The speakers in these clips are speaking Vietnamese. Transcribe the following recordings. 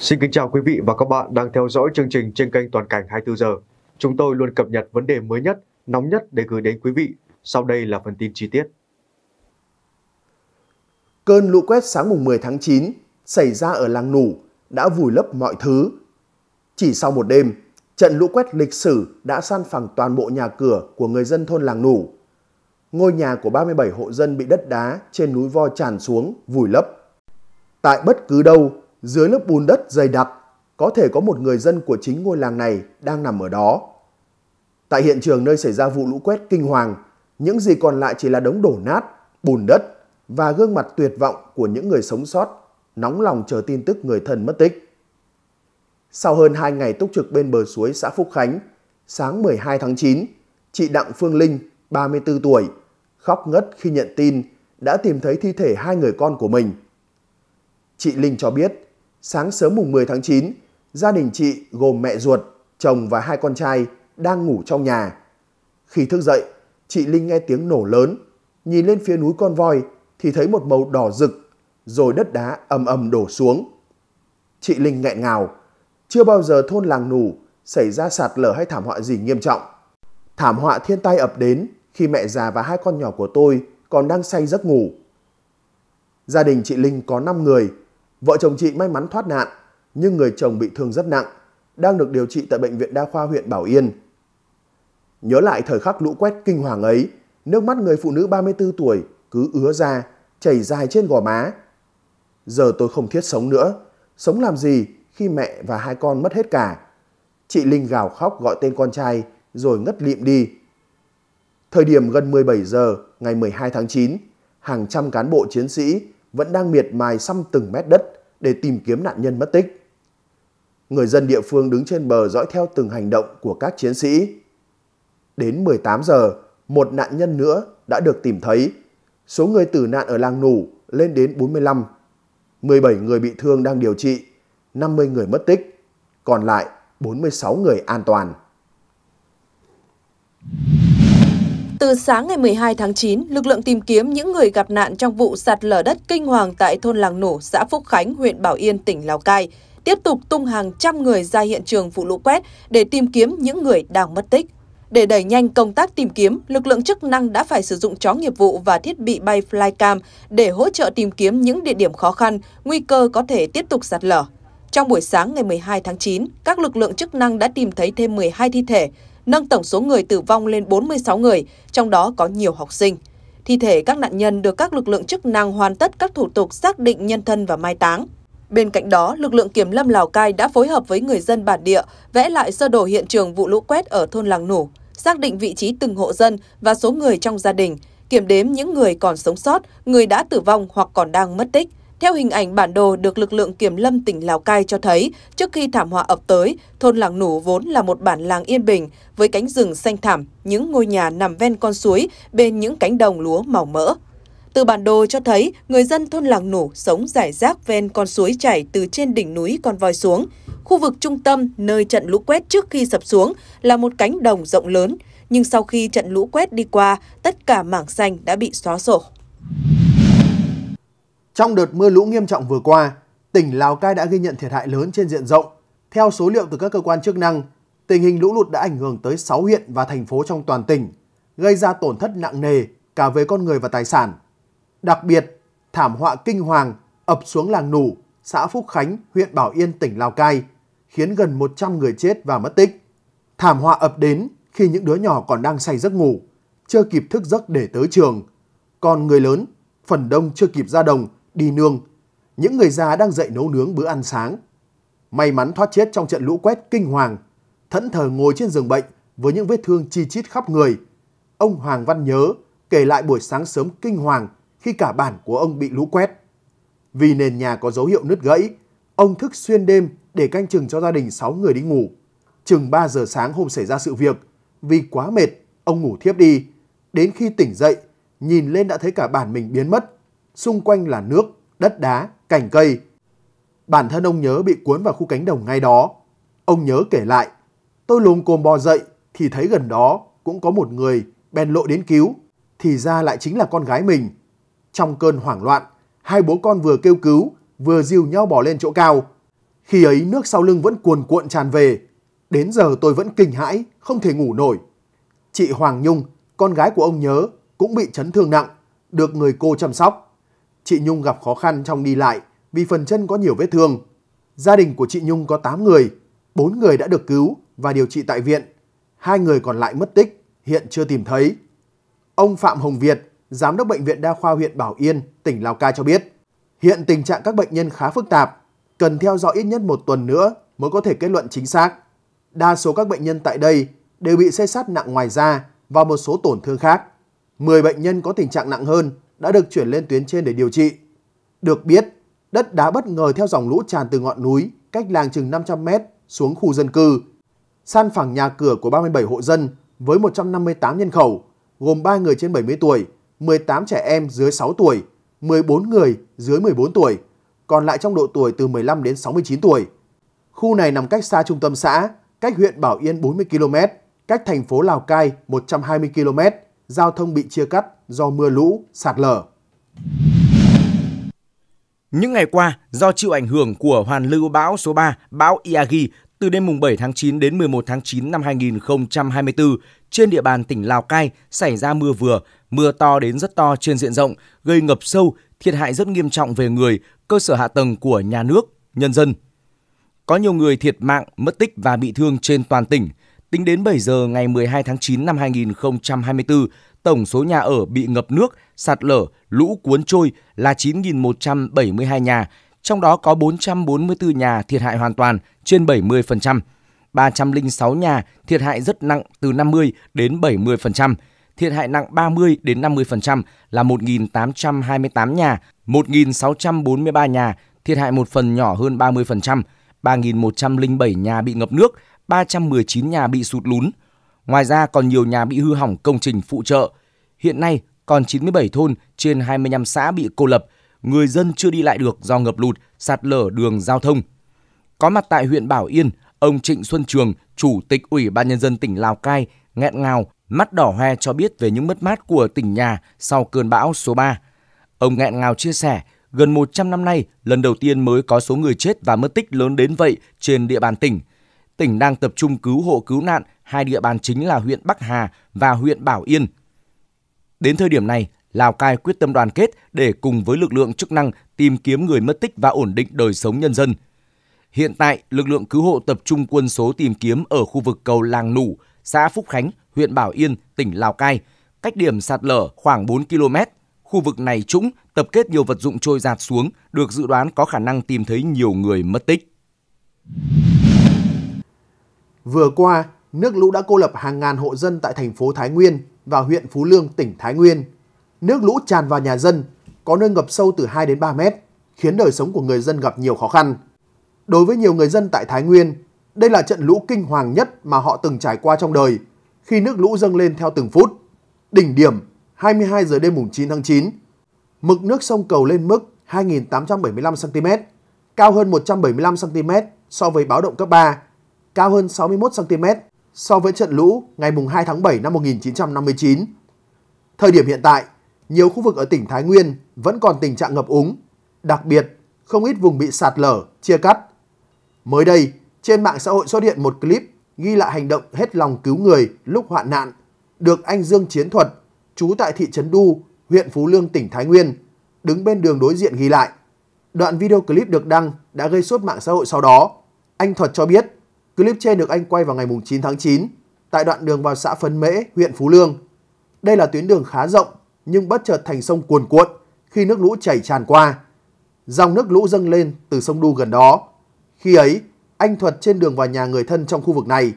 Xin kính chào quý vị và các bạn đang theo dõi chương trình trên kênh Toàn cảnh 24 giờ. Chúng tôi luôn cập nhật vấn đề mới nhất, nóng nhất để gửi đến quý vị. Sau đây là phần tin chi tiết. Cơn lũ quét sáng mùng 10 tháng 9 xảy ra ở làng Nủ đã vùi lấp mọi thứ. Chỉ sau một đêm, trận lũ quét lịch sử đã san phẳng toàn bộ nhà cửa của người dân thôn làng Nủ. Ngôi nhà của 37 hộ dân bị đất đá trên núi Vo tràn xuống, vùi lấp. Tại bất cứ đâu, dưới lớp bùn đất dày đặc, có thể có một người dân của chính ngôi làng này đang nằm ở đó. Tại hiện trường nơi xảy ra vụ lũ quét kinh hoàng, những gì còn lại chỉ là đống đổ nát, bùn đất và gương mặt tuyệt vọng của những người sống sót, nóng lòng chờ tin tức người thân mất tích. Sau hơn 2 ngày túc trực bên bờ suối xã Phúc Khánh, sáng 12 tháng 9, chị Đặng Phương Linh, 34 tuổi, khóc ngất khi nhận tin đã tìm thấy thi thể hai người con của mình. Chị Linh cho biết, sáng sớm mùng 10 tháng 9, gia đình chị gồm mẹ ruột, chồng và hai con trai đang ngủ trong nhà. Khi thức dậy, chị Linh nghe tiếng nổ lớn, nhìn lên phía núi con voi thì thấy một màu đỏ rực, rồi đất đá ầm ầm đổ xuống. Chị Linh nghẹn ngào, chưa bao giờ thôn làng nù xảy ra sạt lở hay thảm họa gì nghiêm trọng. Thảm họa thiên tai ập đến khi mẹ già và hai con nhỏ của tôi còn đang say giấc ngủ. Gia đình chị Linh có 5 người, Vợ chồng chị may mắn thoát nạn, nhưng người chồng bị thương rất nặng, đang được điều trị tại Bệnh viện Đa khoa huyện Bảo Yên. Nhớ lại thời khắc lũ quét kinh hoàng ấy, nước mắt người phụ nữ 34 tuổi cứ ứa ra, chảy dài trên gò má. Giờ tôi không thiết sống nữa, sống làm gì khi mẹ và hai con mất hết cả. Chị Linh gào khóc gọi tên con trai rồi ngất lịm đi. Thời điểm gần 17 giờ ngày 12 tháng 9, hàng trăm cán bộ chiến sĩ vẫn đang miệt mài xăm từng mét đất để tìm kiếm nạn nhân mất tích. Người dân địa phương đứng trên bờ dõi theo từng hành động của các chiến sĩ. Đến 18 giờ, một nạn nhân nữa đã được tìm thấy. Số người tử nạn ở làng Nủ lên đến 45. 17 người bị thương đang điều trị, 50 người mất tích, còn lại 46 người an toàn. Từ sáng ngày 12 tháng 9, lực lượng tìm kiếm những người gặp nạn trong vụ sạt lở đất kinh hoàng tại thôn Làng Nổ, xã Phúc Khánh, huyện Bảo Yên, tỉnh Lào Cai, tiếp tục tung hàng trăm người ra hiện trường vụ lũ quét để tìm kiếm những người đang mất tích. Để đẩy nhanh công tác tìm kiếm, lực lượng chức năng đã phải sử dụng chó nghiệp vụ và thiết bị bay flycam để hỗ trợ tìm kiếm những địa điểm khó khăn, nguy cơ có thể tiếp tục sạt lở. Trong buổi sáng ngày 12 tháng 9, các lực lượng chức năng đã tìm thấy thêm 12 thi thể, nâng tổng số người tử vong lên 46 người, trong đó có nhiều học sinh. Thi thể các nạn nhân được các lực lượng chức năng hoàn tất các thủ tục xác định nhân thân và mai táng. Bên cạnh đó, lực lượng kiểm lâm Lào Cai đã phối hợp với người dân bản địa vẽ lại sơ đồ hiện trường vụ lũ quét ở thôn Làng Nủ, xác định vị trí từng hộ dân và số người trong gia đình, kiểm đếm những người còn sống sót, người đã tử vong hoặc còn đang mất tích, theo hình ảnh bản đồ được lực lượng kiểm lâm tỉnh Lào Cai cho thấy, trước khi thảm họa ập tới, thôn làng Nủ vốn là một bản làng yên bình, với cánh rừng xanh thảm, những ngôi nhà nằm ven con suối, bên những cánh đồng lúa màu mỡ. Từ bản đồ cho thấy, người dân thôn làng Nủ sống rải rác ven con suối chảy từ trên đỉnh núi Con Voi xuống. Khu vực trung tâm, nơi trận lũ quét trước khi sập xuống, là một cánh đồng rộng lớn. Nhưng sau khi trận lũ quét đi qua, tất cả mảng xanh đã bị xóa sổ. Trong đợt mưa lũ nghiêm trọng vừa qua, tỉnh Lào Cai đã ghi nhận thiệt hại lớn trên diện rộng. Theo số liệu từ các cơ quan chức năng, tình hình lũ lụt đã ảnh hưởng tới 6 huyện và thành phố trong toàn tỉnh, gây ra tổn thất nặng nề cả về con người và tài sản. Đặc biệt, thảm họa kinh hoàng ập xuống làng Nủ, xã Phúc Khánh, huyện Bảo Yên, tỉnh Lào Cai, khiến gần 100 người chết và mất tích. Thảm họa ập đến khi những đứa nhỏ còn đang say giấc ngủ, chưa kịp thức giấc để tới trường. Còn người lớn, phần đông chưa kịp ra đồng đi nương, những người già đang dậy nấu nướng bữa ăn sáng. May mắn thoát chết trong trận lũ quét kinh hoàng, thẫn thờ ngồi trên giường bệnh với những vết thương chi chít khắp người. Ông Hoàng Văn nhớ kể lại buổi sáng sớm kinh hoàng khi cả bản của ông bị lũ quét. Vì nền nhà có dấu hiệu nứt gãy, ông thức xuyên đêm để canh chừng cho gia đình 6 người đi ngủ. Chừng 3 giờ sáng hôm xảy ra sự việc, vì quá mệt, ông ngủ thiếp đi. Đến khi tỉnh dậy, nhìn lên đã thấy cả bản mình biến mất xung quanh là nước, đất đá, cành cây. Bản thân ông nhớ bị cuốn vào khu cánh đồng ngay đó. Ông nhớ kể lại, tôi lồm cồm bò dậy thì thấy gần đó cũng có một người bèn lộ đến cứu, thì ra lại chính là con gái mình. Trong cơn hoảng loạn, hai bố con vừa kêu cứu, vừa dìu nhau bò lên chỗ cao. Khi ấy nước sau lưng vẫn cuồn cuộn tràn về, đến giờ tôi vẫn kinh hãi, không thể ngủ nổi. Chị Hoàng Nhung, con gái của ông nhớ, cũng bị chấn thương nặng, được người cô chăm sóc chị Nhung gặp khó khăn trong đi lại vì phần chân có nhiều vết thương. Gia đình của chị Nhung có 8 người, 4 người đã được cứu và điều trị tại viện, hai người còn lại mất tích, hiện chưa tìm thấy. Ông Phạm Hồng Việt, Giám đốc Bệnh viện Đa khoa huyện Bảo Yên, tỉnh Lào Cai cho biết, hiện tình trạng các bệnh nhân khá phức tạp, cần theo dõi ít nhất một tuần nữa mới có thể kết luận chính xác. Đa số các bệnh nhân tại đây đều bị xây sát nặng ngoài da và một số tổn thương khác. 10 bệnh nhân có tình trạng nặng hơn đã được chuyển lên tuyến trên để điều trị. Được biết, đất đá bất ngờ theo dòng lũ tràn từ ngọn núi cách làng chừng 500 m xuống khu dân cư, san phẳng nhà cửa của 37 hộ dân với 158 nhân khẩu, gồm 3 người trên 70 tuổi, 18 trẻ em dưới 6 tuổi, 14 người dưới 14 tuổi, còn lại trong độ tuổi từ 15 đến 69 tuổi. Khu này nằm cách xa trung tâm xã, cách huyện Bảo Yên 40 km, cách thành phố Lào Cai 120 km, giao thông bị chia cắt do mưa lũ, sạt lở. Những ngày qua, do chịu ảnh hưởng của hoàn lưu bão số 3, bão Iagi, từ đêm mùng 7 tháng 9 đến 11 tháng 9 năm 2024, trên địa bàn tỉnh Lào Cai xảy ra mưa vừa, mưa to đến rất to trên diện rộng, gây ngập sâu, thiệt hại rất nghiêm trọng về người, cơ sở hạ tầng của nhà nước, nhân dân. Có nhiều người thiệt mạng, mất tích và bị thương trên toàn tỉnh. Tính đến 7 giờ ngày 12 tháng 9 năm 2024, tổng số nhà ở bị ngập nước, sạt lở, lũ cuốn trôi là 9.172 nhà, trong đó có 444 nhà thiệt hại hoàn toàn, trên 70%, 306 nhà thiệt hại rất nặng từ 50 đến 70%, thiệt hại nặng 30 đến 50% là 1.828 nhà, 1.643 nhà thiệt hại một phần nhỏ hơn 30%, 3.107 nhà bị ngập nước, 319 nhà bị sụt lún, Ngoài ra còn nhiều nhà bị hư hỏng công trình phụ trợ. Hiện nay còn 97 thôn trên 25 xã bị cô lập, người dân chưa đi lại được do ngập lụt, sạt lở đường giao thông. Có mặt tại huyện Bảo Yên, ông Trịnh Xuân Trường, Chủ tịch Ủy ban Nhân dân tỉnh Lào Cai, nghẹn ngào, mắt đỏ hoe cho biết về những mất mát của tỉnh nhà sau cơn bão số 3. Ông nghẹn ngào chia sẻ, gần 100 năm nay, lần đầu tiên mới có số người chết và mất tích lớn đến vậy trên địa bàn tỉnh. Tỉnh đang tập trung cứu hộ cứu nạn hai địa bàn chính là huyện Bắc Hà và huyện Bảo Yên. Đến thời điểm này, Lào Cai quyết tâm đoàn kết để cùng với lực lượng chức năng tìm kiếm người mất tích và ổn định đời sống nhân dân. Hiện tại, lực lượng cứu hộ tập trung quân số tìm kiếm ở khu vực cầu Làng Nủ, xã Phúc Khánh, huyện Bảo Yên, tỉnh Lào Cai, cách điểm sạt lở khoảng 4 km. Khu vực này trũng, tập kết nhiều vật dụng trôi giạt xuống, được dự đoán có khả năng tìm thấy nhiều người mất tích. Vừa qua, nước lũ đã cô lập hàng ngàn hộ dân tại thành phố Thái Nguyên và huyện Phú Lương, tỉnh Thái Nguyên. Nước lũ tràn vào nhà dân, có nơi ngập sâu từ 2 đến 3 mét, khiến đời sống của người dân gặp nhiều khó khăn. Đối với nhiều người dân tại Thái Nguyên, đây là trận lũ kinh hoàng nhất mà họ từng trải qua trong đời, khi nước lũ dâng lên theo từng phút. Đỉnh điểm 22 giờ đêm mùng 9 tháng 9, mực nước sông Cầu lên mức 2.875 cm, cao hơn 175 cm so với báo động cấp 3, cao hơn 61 cm so với trận lũ ngày 2 tháng 7 năm 1959. Thời điểm hiện tại, nhiều khu vực ở tỉnh Thái Nguyên vẫn còn tình trạng ngập úng, đặc biệt không ít vùng bị sạt lở, chia cắt. Mới đây, trên mạng xã hội xuất hiện một clip ghi lại hành động hết lòng cứu người lúc hoạn nạn, được anh Dương Chiến Thuật, trú tại thị trấn Đu, huyện Phú Lương, tỉnh Thái Nguyên, đứng bên đường đối diện ghi lại. Đoạn video clip được đăng đã gây sốt mạng xã hội sau đó. Anh Thuật cho biết Clip trên được anh quay vào ngày 9 tháng 9 tại đoạn đường vào xã Phấn Mễ, huyện Phú Lương. Đây là tuyến đường khá rộng nhưng bất chợt thành sông cuồn cuộn khi nước lũ chảy tràn qua. Dòng nước lũ dâng lên từ sông Đu gần đó. Khi ấy, anh Thuật trên đường vào nhà người thân trong khu vực này.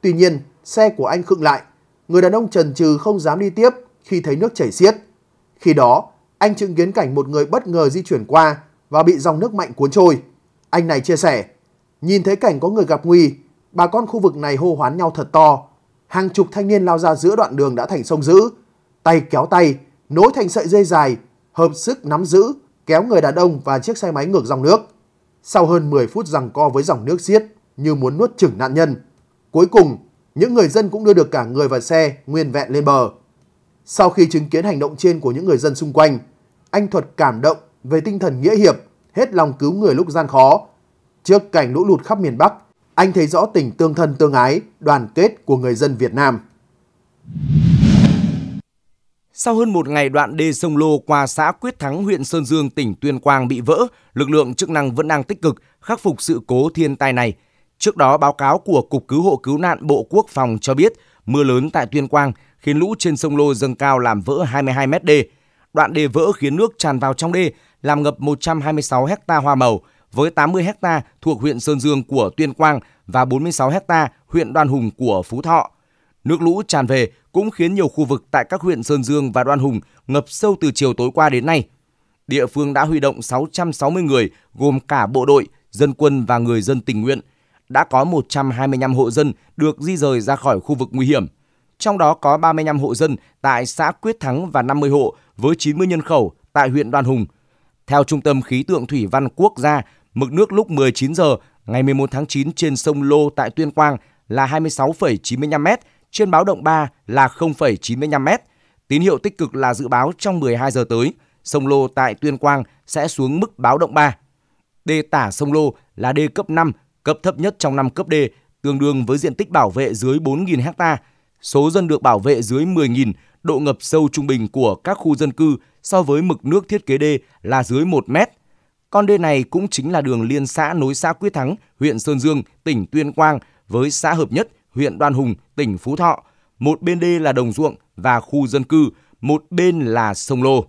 Tuy nhiên, xe của anh khựng lại. Người đàn ông trần trừ không dám đi tiếp khi thấy nước chảy xiết. Khi đó, anh chứng kiến cảnh một người bất ngờ di chuyển qua và bị dòng nước mạnh cuốn trôi. Anh này chia sẻ, nhìn thấy cảnh có người gặp nguy, bà con khu vực này hô hoán nhau thật to. Hàng chục thanh niên lao ra giữa đoạn đường đã thành sông giữ. Tay kéo tay, nối thành sợi dây dài, hợp sức nắm giữ, kéo người đàn ông và chiếc xe máy ngược dòng nước. Sau hơn 10 phút giằng co với dòng nước xiết như muốn nuốt chửng nạn nhân. Cuối cùng, những người dân cũng đưa được cả người và xe nguyên vẹn lên bờ. Sau khi chứng kiến hành động trên của những người dân xung quanh, anh Thuật cảm động về tinh thần nghĩa hiệp, hết lòng cứu người lúc gian khó. Trước cảnh lũ lụt khắp miền Bắc, anh thấy rõ tình tương thân tương ái, đoàn kết của người dân Việt Nam. Sau hơn một ngày đoạn đê sông Lô qua xã Quyết Thắng, huyện Sơn Dương, tỉnh Tuyên Quang bị vỡ, lực lượng chức năng vẫn đang tích cực khắc phục sự cố thiên tai này. Trước đó, báo cáo của Cục Cứu hộ Cứu nạn Bộ Quốc phòng cho biết mưa lớn tại Tuyên Quang khiến lũ trên sông Lô dâng cao làm vỡ 22 mét đê. Đoạn đê vỡ khiến nước tràn vào trong đê, làm ngập 126 hecta hoa màu, với 80 ha thuộc huyện Sơn Dương của Tuyên Quang và 46 ha huyện Đoan Hùng của Phú Thọ. Nước lũ tràn về cũng khiến nhiều khu vực tại các huyện Sơn Dương và Đoan Hùng ngập sâu từ chiều tối qua đến nay. Địa phương đã huy động 660 người gồm cả bộ đội, dân quân và người dân tình nguyện. Đã có 125 hộ dân được di rời ra khỏi khu vực nguy hiểm. Trong đó có 35 hộ dân tại xã Quyết Thắng và 50 hộ với 90 nhân khẩu tại huyện Đoan Hùng. Theo Trung tâm Khí tượng Thủy văn Quốc gia, Mực nước lúc 19 giờ ngày 11 tháng 9 trên sông Lô tại Tuyên Quang là 26,95 m, trên báo động 3 là 0,95 m. Tín hiệu tích cực là dự báo trong 12 giờ tới, sông Lô tại Tuyên Quang sẽ xuống mức báo động 3. Đê tả sông Lô là đê cấp 5, cấp thấp nhất trong năm cấp đê, tương đương với diện tích bảo vệ dưới 4.000 ha. Số dân được bảo vệ dưới 10.000, độ ngập sâu trung bình của các khu dân cư so với mực nước thiết kế đê là dưới 1 mét. Con đê này cũng chính là đường liên xã nối xã Quyết Thắng, huyện Sơn Dương, tỉnh Tuyên Quang với xã Hợp Nhất, huyện Đoan Hùng, tỉnh Phú Thọ. Một bên đê là đồng ruộng và khu dân cư, một bên là sông Lô.